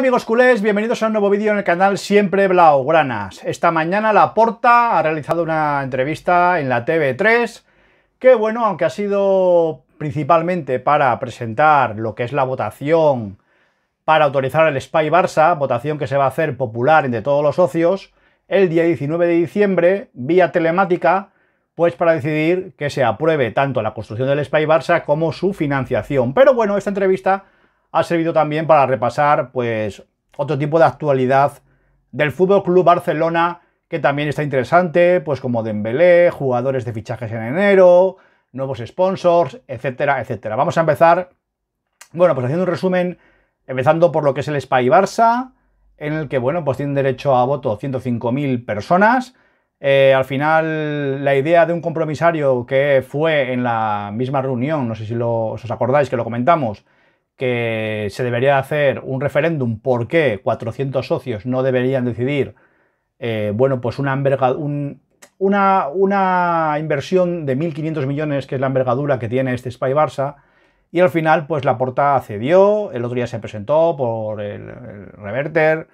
amigos culés, bienvenidos a un nuevo vídeo en el canal Siempre Blaugranas. Esta mañana La Porta ha realizado una entrevista en la TV3, que bueno, aunque ha sido principalmente para presentar lo que es la votación para autorizar el Spy Barça, votación que se va a hacer popular entre todos los socios, el día 19 de diciembre, vía telemática, pues para decidir que se apruebe tanto la construcción del Spy Barça como su financiación. Pero bueno, esta entrevista ha servido también para repasar pues otro tipo de actualidad del Fútbol Club Barcelona que también está interesante, pues como Dembélé, jugadores de fichajes en enero, nuevos sponsors, etcétera, etcétera. Vamos a empezar bueno, pues haciendo un resumen empezando por lo que es el Spy Barça, en el que bueno, pues tienen derecho a voto 105.000 personas. Eh, al final, la idea de un compromisario que fue en la misma reunión, no sé si os acordáis que lo comentamos, que se debería hacer un referéndum porque 400 socios no deberían decidir, eh, bueno, pues una, inversión de 1.500 millones, que es la envergadura que tiene este Spy Barça, y al final, pues la porta cedió, el otro día se presentó por el, el reverter,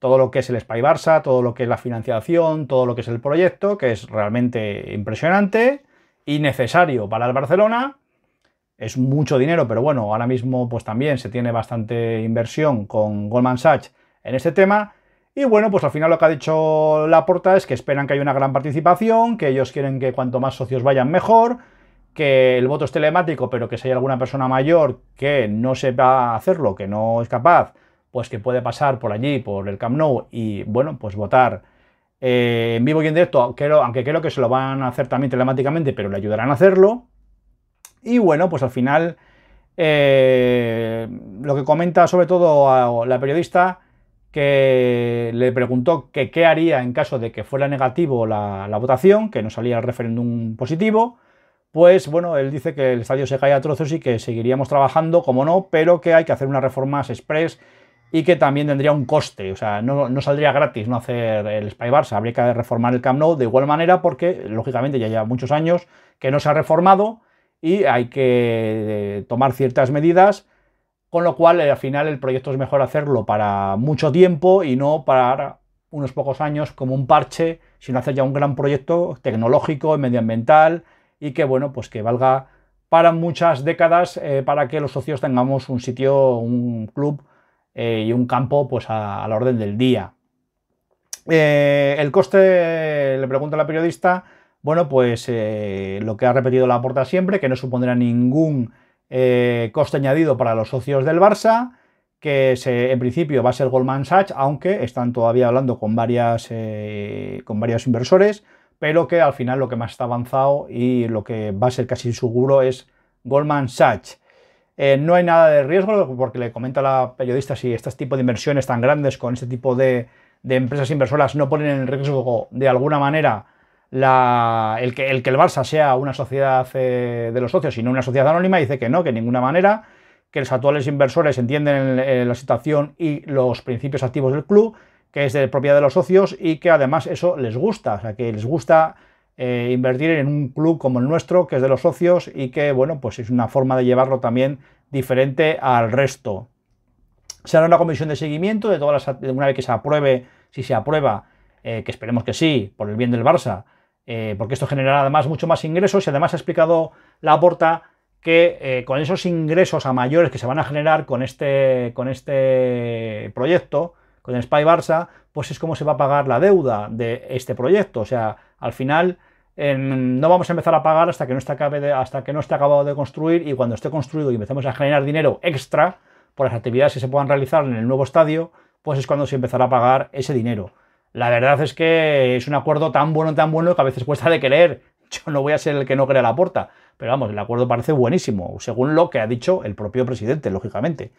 todo lo que es el Spy Barça, todo lo que es la financiación, todo lo que es el proyecto, que es realmente impresionante y necesario para el Barcelona, es mucho dinero, pero bueno, ahora mismo pues también se tiene bastante inversión con Goldman Sachs en este tema. Y bueno, pues al final lo que ha dicho la porta es que esperan que haya una gran participación, que ellos quieren que cuanto más socios vayan mejor, que el voto es telemático, pero que si hay alguna persona mayor que no sepa hacerlo, que no es capaz, pues que puede pasar por allí, por el Camp Nou y bueno, pues votar eh, en vivo y en directo, aunque creo que se lo van a hacer también telemáticamente, pero le ayudarán a hacerlo. Y bueno, pues al final eh, lo que comenta sobre todo a la periodista que le preguntó que qué haría en caso de que fuera negativo la, votación, que no salía el referéndum positivo, pues bueno, él dice que el estadio se cae a trozos y que seguiríamos trabajando, como no, pero que hay que hacer unas reformas express y que también tendría un coste, o sea, no, saldría gratis no hacer el Spy Barça, habría que reformar el Camp Nou de igual manera porque, lógicamente, ya lleva muchos años que no se ha reformado y hay que eh, tomar ciertas medidas, con lo cual eh, al final el proyecto es mejor hacerlo para mucho tiempo y no para unos pocos años como un parche, sino hacer ya un gran proyecto tecnológico, y medioambiental y que bueno, pues que valga para muchas décadas eh, para que los socios tengamos un sitio, un club y un campo pues a, la orden del día. el coste, le pregunta la periodista, bueno, pues eh, lo que ha repetido la puerta siempre, que no supondrá ningún eh, coste añadido para los socios del Barça, que en principio va a ser Goldman Sachs, aunque están todavía hablando con, varias, eh, con varios inversores, pero que al final lo que más está avanzado y lo que va a ser casi seguro es Goldman Sachs. no hay nada de riesgo, porque le comenta la periodista si este tipo de inversiones tan grandes con este tipo de, de empresas inversoras no ponen en riesgo de alguna manera el, que, el, Barça sea una sociedad eh, de los socios y no una sociedad anónima, dice que no, que de ninguna manera, que los actuales inversores entienden eh, la situación y los principios activos del club, que es de propiedad de los socios y que además eso les gusta, o sea, que les gusta eh, invertir en un club como el nuestro, que es de los socios y que, bueno, pues es una forma de llevarlo también diferente al resto. Se hará una comisión de seguimiento de todas las, una vez que se apruebe, si se aprueba, que esperemos que sí, por el bien del Barça, eh, porque esto generará además mucho más ingresos y además ha explicado la aporta que eh, con esos ingresos a mayores que se van a generar con este, con este proyecto, con el Spy Barça, pues es como se va a pagar la deuda de este proyecto. O sea, al final no vamos a empezar a pagar hasta que, no esté hasta que no esté acabado de construir y cuando esté construido y empecemos a generar dinero extra por las actividades que se puedan realizar en el nuevo estadio, pues es cuando se empezará a pagar ese dinero. La verdad es que es un acuerdo tan bueno, tan bueno que a veces cuesta de creer. Yo no voy a ser el que no crea la puerta. Pero vamos, el acuerdo parece buenísimo, según lo que ha dicho el propio presidente, lógicamente.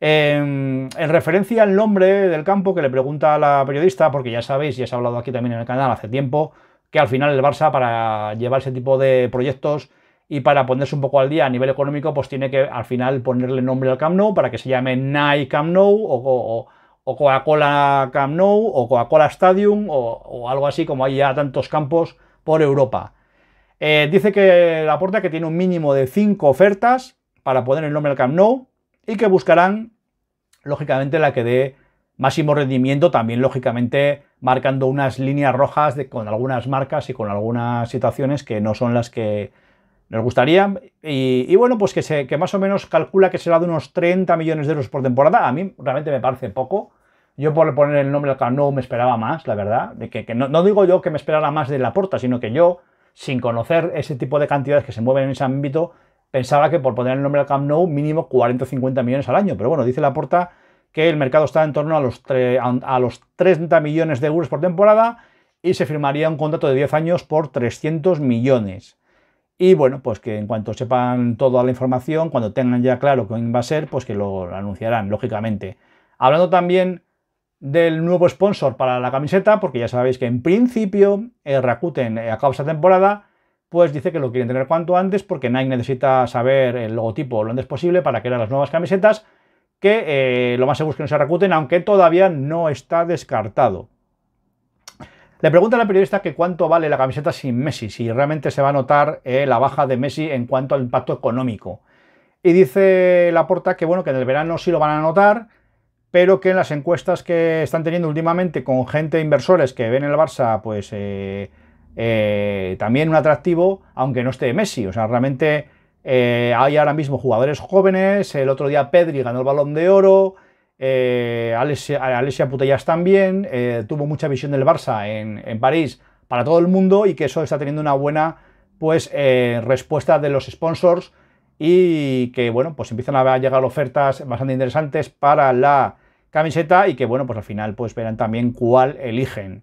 Em, en, referencia al nombre del campo que le pregunta a la periodista, porque ya sabéis, ya se ha hablado aquí también en el canal hace tiempo, que al final el Barça para llevar ese tipo de proyectos y para ponerse un poco al día a nivel económico, pues tiene que al final ponerle nombre al Camp Nou para que se llame Nike Camp Nou o, o Coca-Cola Camp Nou, o Coca-Cola Stadium, o, algo así como hay ya tantos campos por Europa. Eh, dice que la aporta que tiene un mínimo de 5 ofertas para poner el nombre al Camp Nou y que buscarán, lógicamente, la que dé máximo rendimiento, también, lógicamente, marcando unas líneas rojas con algunas marcas y con algunas situaciones que no son las que nos gustaría, y, bueno, pues que, se, que más o menos calcula que será de unos 30 millones de euros por temporada. A mí realmente me parece poco. Yo por poner el nombre al Camp Nou me esperaba más, la verdad. De que, no, digo yo que me esperara más de la porta, sino que yo, sin conocer ese tipo de cantidades que se mueven en ese ámbito, pensaba que por poner el nombre al Camp Nou mínimo 40 o 50 millones al año. Pero bueno, dice la porta que el mercado está en torno a los, a los 30 millones de euros por temporada y se firmaría un contrato de 10 años por 300 millones. Y bueno, pues que en cuanto sepan toda la información, cuando tengan ya claro quién va a ser, pues que lo anunciarán, lógicamente. Hablando también del nuevo sponsor para la camiseta, porque ya sabéis que en principio el eh, Rakuten eh, acaba esta temporada, pues dice que lo quieren tener cuanto antes, porque Nike necesita saber el logotipo lo antes posible para crear las nuevas camisetas, que eh, lo más seguro es que no se Rakuten, aunque todavía no está descartado. Le pregunta a la periodista que cuánto vale la camiseta sin Messi, si realmente se va a notar eh, la baja de Messi en cuanto al impacto económico. Y dice Laporta que bueno, que en el verano sí lo van a notar, pero que en las encuestas que están teniendo últimamente con gente inversores que ven el Barça, pues eh, eh, también un atractivo, aunque no esté Messi. O sea, realmente hay ahora mismo jugadores jóvenes. El otro día Pedri ganó el balón de oro. Eh, eh, Alexia, Putellas también, eh, tuvo mucha visión del Barça en, París para todo el mundo y que eso está teniendo una buena pues, eh, respuesta de los sponsors y que bueno, pues empiezan a llegar ofertas bastante interesantes para la camiseta y que bueno, pues al final pues verán también cuál eligen.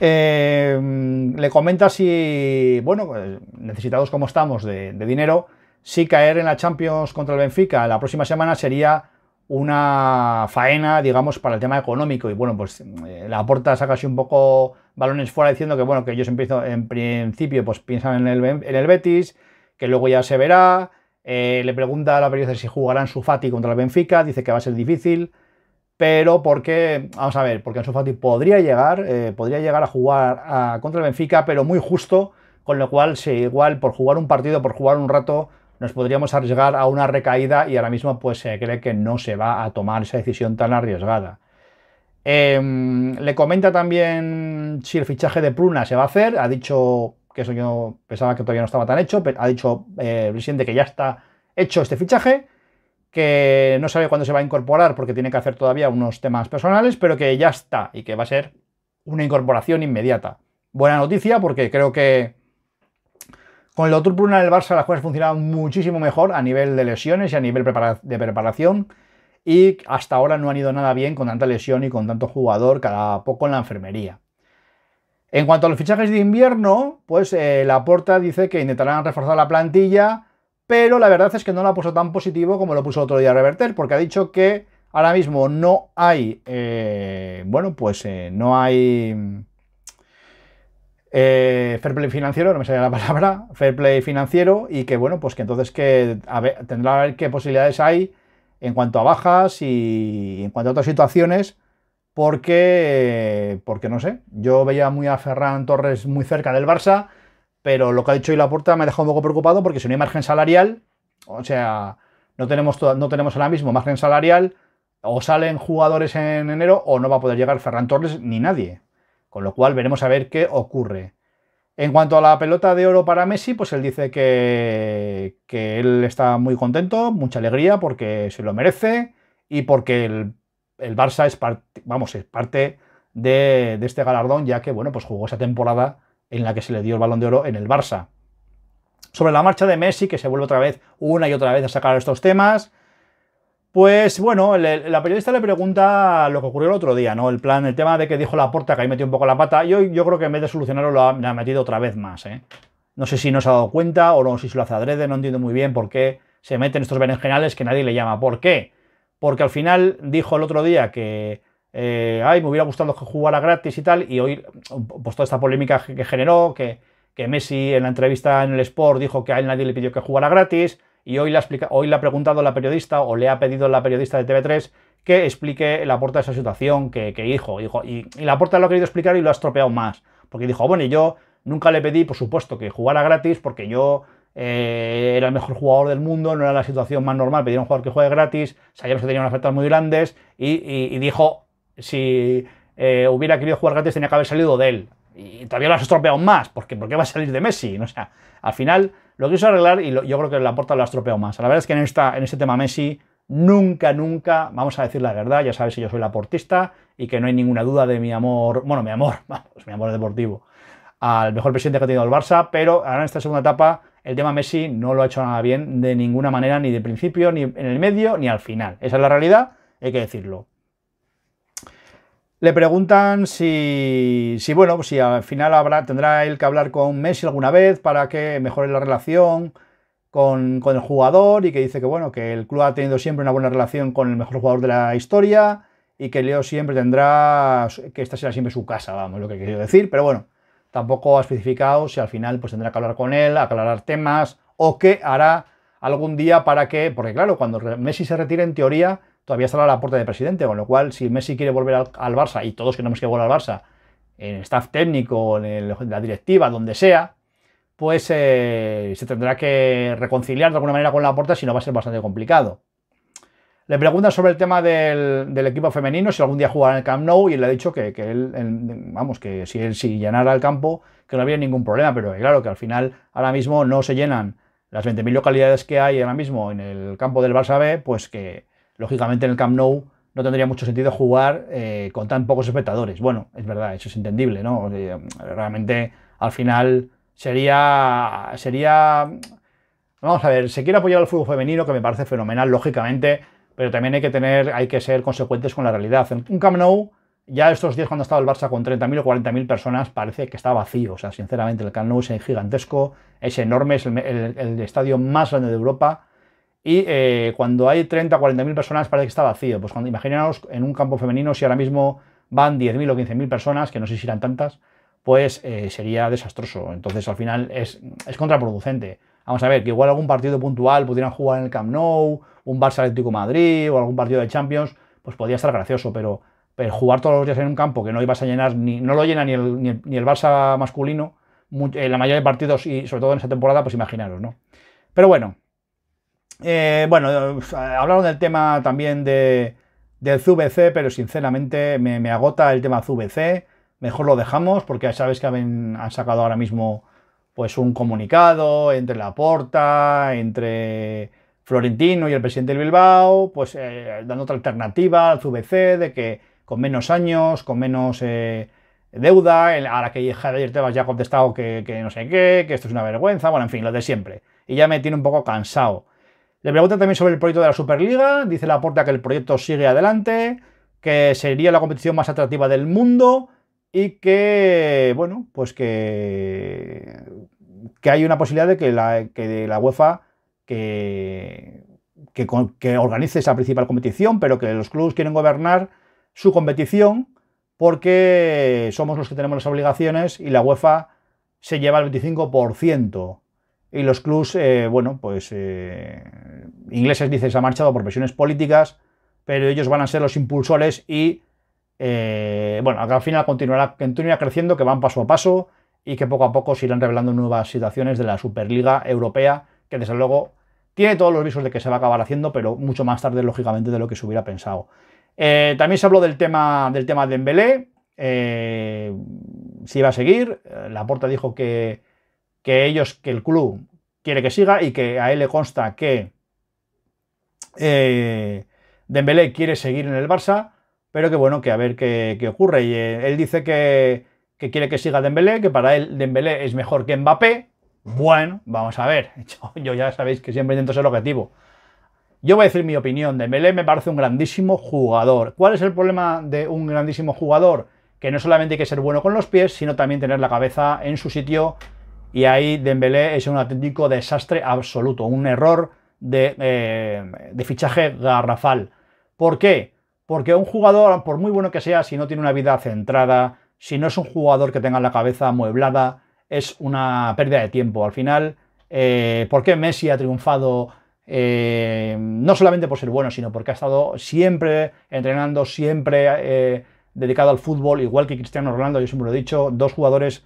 Em, le comenta si, bueno, necesitados como estamos de dinero, si caer en la Champions contra el Benfica la próxima semana sería una faena, digamos, para el tema económico. Y bueno, pues eh, la porta saca así un poco balones fuera diciendo que bueno, que ellos empiezo, en principio pues piensan en el, Betis, que luego ya se verá. Eh, le pregunta a la periodista si jugarán Sufati contra el Benfica, dice que va a ser difícil, pero porque, vamos a ver, porque sufati podría llegar, eh, podría llegar a jugar contra el Benfica, pero muy justo, con lo cual, igual por jugar un partido, por jugar un rato, nos podríamos arriesgar a una recaída y ahora mismo pues se cree que no se va a tomar esa decisión tan arriesgada. Em, le comenta también si el fichaje de Pruna se va a hacer. Ha dicho que eso yo pensaba que todavía no estaba tan hecho, pero ha dicho eh, presidente que ya está hecho este fichaje, que no sabe cuándo se va a incorporar porque tiene que hacer todavía unos temas personales, pero que ya está y que va a ser una incorporación inmediata. Buena noticia porque creo que con el la en del Barça las cosas funcionaban muchísimo mejor a nivel de lesiones y a nivel de preparación. Y hasta ahora no han ido nada bien con tanta lesión y con tanto jugador cada poco en la enfermería. En cuanto a los fichajes de invierno, pues la eh, Laporta dice que intentarán reforzar la plantilla, pero la verdad es que no la ha puesto tan positivo como lo puso otro día Reverter, porque ha dicho que ahora mismo no hay, eh, bueno, pues eh, no hay eh, fair play financiero, no me sale la palabra, fair play financiero y que bueno, pues que entonces que tendrá a ver qué posibilidades hay en cuanto a bajas y en cuanto a otras situaciones, porque, porque no sé, yo veía muy a Ferran Torres muy cerca del Barça, pero lo que ha dicho hoy puerta me ha dejado un poco preocupado porque si no hay margen salarial, o sea, no tenemos, no tenemos ahora mismo margen salarial, o salen jugadores en enero o no va a poder llegar Ferran Torres ni nadie. Con lo cual veremos a ver qué ocurre. En cuanto a la pelota de oro para Messi, pues él dice que, él está muy contento, mucha alegría porque se lo merece y porque el, Barça es, vamos, es parte de, este galardón, ya que bueno, pues jugó esa temporada en la que se le dio el balón de oro en el Barça. Sobre la marcha de Messi, que se vuelve otra vez, una y otra vez a sacar estos temas, pues bueno, la periodista le pregunta lo que ocurrió el otro día, ¿no? El plan, el tema de que dijo la porta que ahí metió un poco la pata. Yo, yo creo que en vez de solucionarlo lo ha, metido otra vez más, ¿eh? No sé si no se ha dado cuenta o no, si se lo hace adrede, no entiendo muy bien por qué se meten estos berenjenales que nadie le llama. ¿Por qué? Porque al final dijo el otro día que, eh, ay, me hubiera gustado que jugara gratis y tal, y hoy, pues toda esta polémica que generó, que, que Messi en la entrevista en el Sport dijo que a él nadie le pidió que jugara gratis, y hoy le, ha hoy a ha preguntado la periodista o le ha pedido la periodista de TV3 que explique la puerta de esa situación que, que dijo. y, y, la puerta lo ha querido explicar y lo ha estropeado más. Porque dijo, bueno, y yo nunca le pedí, por supuesto, que jugara gratis porque yo eh, era el mejor jugador del mundo, no era la situación más normal pedir a un jugador que juegue gratis, sabíamos que tenía unas ofertas muy grandes y, dijo, si eh, hubiera querido jugar gratis tenía que haber salido de él. Y todavía lo has estropeado más, porque ¿por qué va a salir de Messi? O sea, al final lo quiso arreglar y yo creo que la aporta lo ha estropeado más. La verdad es que en, esta, en este tema Messi nunca, nunca, vamos a decir la verdad, ya sabes que yo soy laportista y que no hay ninguna duda de mi amor, bueno, mi amor, vamos, mi amor deportivo, al mejor presidente que ha tenido el Barça, pero ahora en esta segunda etapa el tema Messi no lo ha hecho nada bien de ninguna manera, ni de principio, ni en el medio, ni al final. Esa es la realidad, hay que decirlo. Le preguntan si, bueno, si al final habrá, tendrá él que hablar con Messi alguna vez para que mejore la relación con, el jugador y que dice que, bueno, que el club ha tenido siempre una buena relación con el mejor jugador de la historia y que Leo siempre tendrá, que esta será siempre su casa, vamos, lo que quería decir, pero bueno, tampoco ha especificado si al final pues tendrá que hablar con él, aclarar temas o que hará algún día para que, porque claro, cuando Messi se retire en teoría, todavía estará la puerta de presidente, con lo cual si Messi quiere volver al, Barça y todos queremos que vuelva al Barça, en el staff técnico, en, la directiva, donde sea, pues eh, se tendrá que reconciliar de alguna manera con la puerta, si no va a ser bastante complicado. Le preguntan sobre el tema del, equipo femenino, si algún día jugará en el Camp Nou, y él le ha dicho que, vamos, que si él si llenara el campo, que no habría ningún problema, pero claro que al final ahora mismo no se llenan las 20.000 localidades que hay ahora mismo en el campo del Barça B, pues que Lógicamente en el Camp Nou no tendría mucho sentido jugar eh, con tan pocos espectadores. Bueno, es verdad, eso es entendible, ¿no? Eh, realmente al final sería. sería. Vamos a ver, se quiere apoyar al fútbol femenino, que me parece fenomenal, lógicamente, pero también hay que tener, hay que ser consecuentes con la realidad. Un Camp Nou, ya estos días cuando estado el Barça con 30.000 o 40.000 personas, parece que está vacío. O sea, sinceramente, el Camp Nou es gigantesco, es enorme, es el estadio más grande de Europa y eh, cuando hay 30, 40 mil personas parece que está vacío. Pues cuando, imaginaos en un campo femenino, si ahora mismo van 10.000 o 15.000 personas, que no sé si serán tantas, pues eh, sería desastroso. Entonces al final es, contraproducente. Vamos a ver, que igual algún partido puntual pudieran jugar en el Camp Nou, un Barça Atlético Madrid o algún partido de Champions, pues podría estar gracioso, pero, pero jugar todos los días en un campo que no ibas a llenar, ni, no lo llena ni el, ni Barça masculino, en eh, la mayoría de partidos y sobre todo en esta temporada, pues imaginaros, ¿no? Pero bueno, eh, bueno, eh, hablaron del tema también de, del ZVC, pero sinceramente me, agota el tema ZVC. Mejor lo dejamos porque ya sabes que han, sacado ahora mismo pues un comunicado entre la porta, entre Florentino y el presidente del Bilbao, pues eh, dando otra alternativa al ZVC de que con menos años, con menos deuda, ahora que la que Javier Tebas ya contestado que, no sé qué, que esto es una vergüenza, bueno, en fin, lo de siempre. Y ya me tiene un poco cansado. Le pregunta también sobre el proyecto de la Superliga, dice la porta que el proyecto sigue adelante, que sería la competición más atractiva del mundo y que, bueno, pues que, que hay una posibilidad de que la, que la UEFA que, que, organice esa principal competición, pero que los clubes quieren gobernar su competición porque somos los que tenemos las obligaciones y la UEFA se lleva el 25% y los clubs, eh, bueno, pues eh, ingleses dicen se ha marchado por presiones políticas, pero ellos van a ser los impulsores y, eh, bueno, al final continuará, creciendo, que van paso a paso y que poco a poco se irán revelando nuevas situaciones de la Superliga Europea, que desde luego tiene todos los visos de que se va a acabar haciendo, pero mucho más tarde, lógicamente, de lo que se hubiera pensado. Eh, también se habló del tema, del tema de Embelé, eh, si iba a seguir. Laporta dijo que, que ellos, que el club quiere que siga y que a él le consta que eh, Dembélé quiere seguir en el Barça, pero que bueno, que a ver qué, ocurre. Y eh, él dice que, quiere que siga Dembélé, que para él Dembélé es mejor que Mbappé. Bueno, vamos a ver. Yo, yo ya sabéis que siempre intento ser objetivo. Yo voy a decir mi opinión. Dembélé me parece un grandísimo jugador. ¿Cuál es el problema de un grandísimo jugador? Que no solamente hay que ser bueno con los pies, sino también tener la cabeza en su sitio. Y ahí Dembélé es un auténtico desastre absoluto, un error eh, de, fichaje garrafal. ¿Por qué? Porque un jugador, por muy bueno que sea, si no tiene una vida centrada, si no es un jugador que tenga la cabeza amueblada, es una pérdida de tiempo. Al final, eh, ¿por qué Messi ha triunfado? Eh, no solamente por ser bueno, sino porque ha estado siempre entrenando, siempre dedicado al fútbol, igual que Cristiano Ronaldo, yo siempre lo he dicho, dos jugadores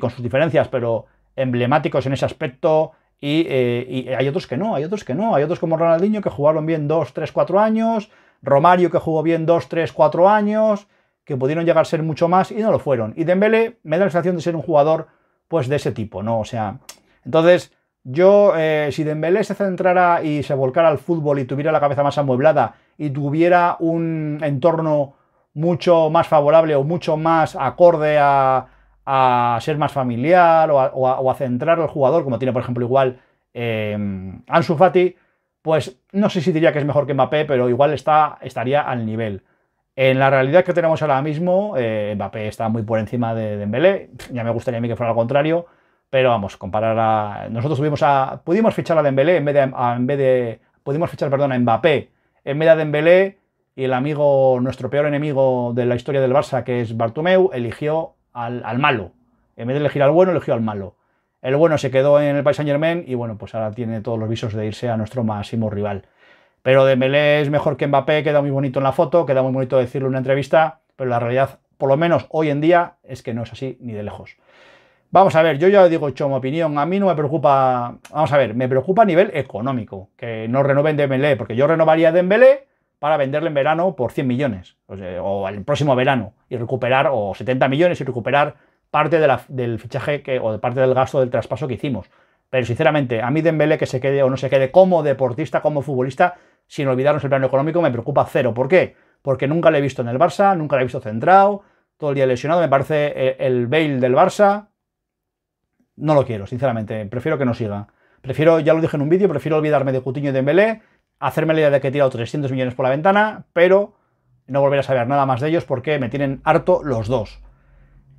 con sus diferencias, pero emblemáticos en ese aspecto, eh, y, hay otros que no, hay otros que no. Hay otros como Ronaldinho que jugaron bien 2, 3, 4 años, Romario que jugó bien 2, 3, 4 años, que pudieron llegar a ser mucho más y no lo fueron. Y Dembélé me da la sensación de ser un jugador pues de ese tipo, ¿no? O sea, entonces yo, eh, si Dembélé se centrara y se volcara al fútbol y tuviera la cabeza más amueblada y tuviera un entorno mucho más favorable o mucho más acorde a, a ser más familiar o a, centrar al jugador, como tiene por ejemplo igual eh, Ansu Fati, pues no sé si diría que es mejor que Mbappé, pero igual está, estaría al nivel. En la realidad que tenemos ahora mismo, eh, Mbappé está muy por encima de Dembélé, ya me gustaría a mí que fuera al contrario, pero vamos, comparar a... Nosotros tuvimos a... Pudimos fichar a Dembélé en vez de... en pudimos fichar, perdón, a Mbappé en vez de Dembélé y el amigo, nuestro peor enemigo de la historia del Barça, que es Bartomeu, eligió al, malo. En vez de elegir al bueno, eligió al malo. El bueno se quedó en el Paris Saint Germain y bueno, pues ahora tiene todos los visos de irse a nuestro máximo rival. Pero Dembélé es mejor que Mbappé, queda muy bonito en la foto, queda muy bonito decirle en una entrevista, pero la realidad, por lo menos hoy en día, es que no es así ni de lejos. Vamos a ver, yo ya digo hecho mi opinión, a mí no me preocupa, vamos a ver, me preocupa a nivel económico, que no renoven Dembélé, porque yo renovaría Dembélé, para venderle en verano por 100 millones, o, el próximo verano, y recuperar, o 70 millones y recuperar parte del fichaje que, o de parte del gasto del traspaso que hicimos. Pero sinceramente, a mí Dembélé que se quede o no se quede como deportista, como futbolista, sin olvidarnos el plano económico, me preocupa cero. ¿Por qué? Porque nunca le he visto en el Barça, nunca le he visto centrado, todo el día lesionado, me parece eh, el bail del Barça. No lo quiero, sinceramente, prefiero que no siga. Prefiero, ya lo dije en un vídeo, prefiero olvidarme de Cutiño y Dembélé hacerme la idea de que he tirado 300 millones por la ventana, pero no volveré a saber nada más de ellos porque me tienen harto los dos.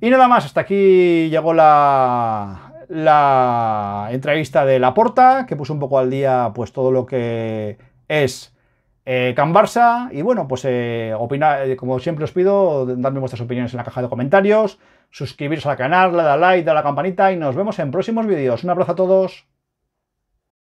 Y nada más, hasta aquí llegó la, la entrevista de Laporta, que puso un poco al día pues todo lo que es eh, Can Barça. Y bueno, pues eh, eh, como siempre os pido, dadme vuestras opiniones en la caja de comentarios, suscribiros al canal, le da like, da la campanita y nos vemos en próximos vídeos. Un abrazo a todos.